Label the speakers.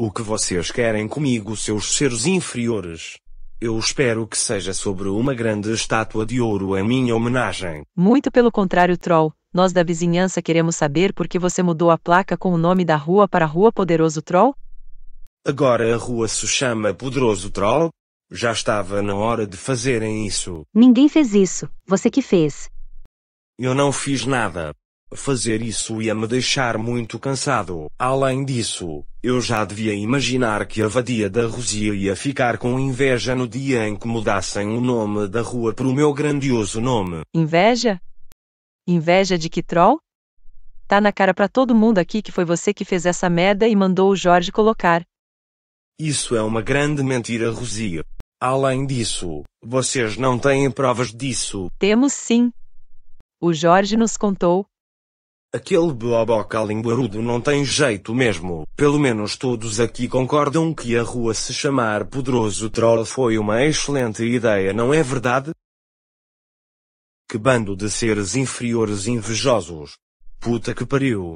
Speaker 1: O que vocês querem comigo, seus seres inferiores? Eu espero que seja sobre uma grande estátua de ouro a minha homenagem.
Speaker 2: Muito pelo contrário, Troll. Nós da vizinhança queremos saber por que você mudou a placa com o nome da rua para Rua Poderoso Troll?
Speaker 1: Agora a rua se chama Poderoso Troll? Já estava na hora de fazerem isso.
Speaker 2: Ninguém fez isso. Você que fez.
Speaker 1: Eu não fiz nada. Fazer isso ia me deixar muito cansado. Além disso, eu já devia imaginar que a vadia da Rosia ia ficar com inveja no dia em que mudassem o nome da rua para o meu grandioso nome.
Speaker 2: Inveja? Inveja de que troll? Tá na cara para todo mundo aqui que foi você que fez essa merda e mandou o Jorge colocar.
Speaker 1: Isso é uma grande mentira, Rosia. Além disso, vocês não têm provas disso. Temos sim.
Speaker 2: O Jorge nos contou,
Speaker 1: Aquele bloboca linguarudo não tem jeito mesmo. Pelo menos todos aqui concordam que a rua se chamar Poderoso Troll foi uma excelente ideia, não é verdade? Que bando de seres inferiores invejosos. Puta que pariu.